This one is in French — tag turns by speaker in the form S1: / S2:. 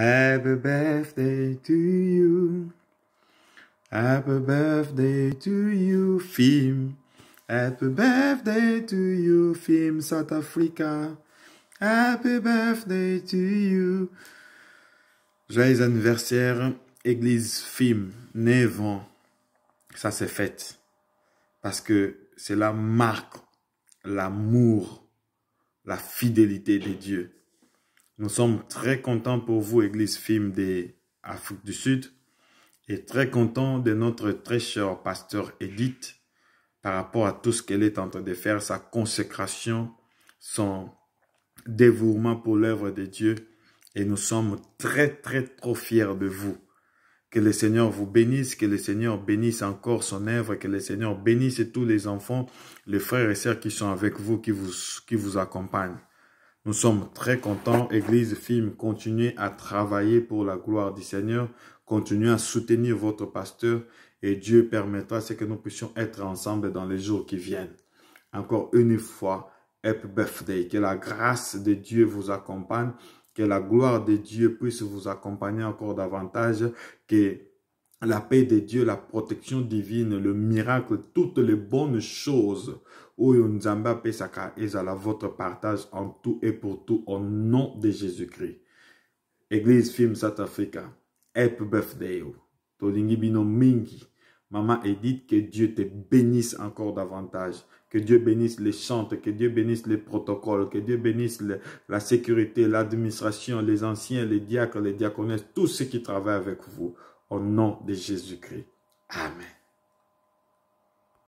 S1: Happy birthday to you. Happy birthday to you, film. Happy birthday to you, film South Africa.
S2: Happy birthday to you. Joyeux anniversaire, Église film, 9 ans. Ça, c'est fait. Parce que c'est la marque, l'amour, la fidélité de Dieu. Nous sommes très contents pour vous, Église FIM des Afrique du Sud, et très contents de notre très cher pasteur Edith par rapport à tout ce qu'elle est en train de faire, sa consécration, son dévouement pour l'œuvre de Dieu. Et nous sommes très, très, trop fiers de vous. Que le Seigneur vous bénisse, que le Seigneur bénisse encore son œuvre, que le Seigneur bénisse tous les enfants, les frères et sœurs qui sont avec vous, qui vous, qui vous accompagnent. Nous sommes très contents. Église Film, continuez à travailler pour la gloire du Seigneur. Continuez à soutenir votre pasteur et Dieu permettra ce que nous puissions être ensemble dans les jours qui viennent. Encore une fois, Happy Birthday. Que la grâce de Dieu vous accompagne. Que la gloire de Dieu puisse vous accompagner encore davantage. Que la paix de Dieu, la protection divine, le miracle, toutes les bonnes choses. Oyo oh, et Pesaka la votre partage en tout et pour tout au nom de Jésus-Christ. Église Film South Africa, Happy Birthday. Oh. Tolingi Bino Mingi. Maman Edith, que Dieu te bénisse encore davantage. Que Dieu bénisse les chants. que Dieu bénisse les protocoles, que Dieu bénisse la sécurité, l'administration, les anciens, les diacres, les diaconesses, tous ceux qui travaillent avec vous. Au nom de Jésus-Christ. Amen.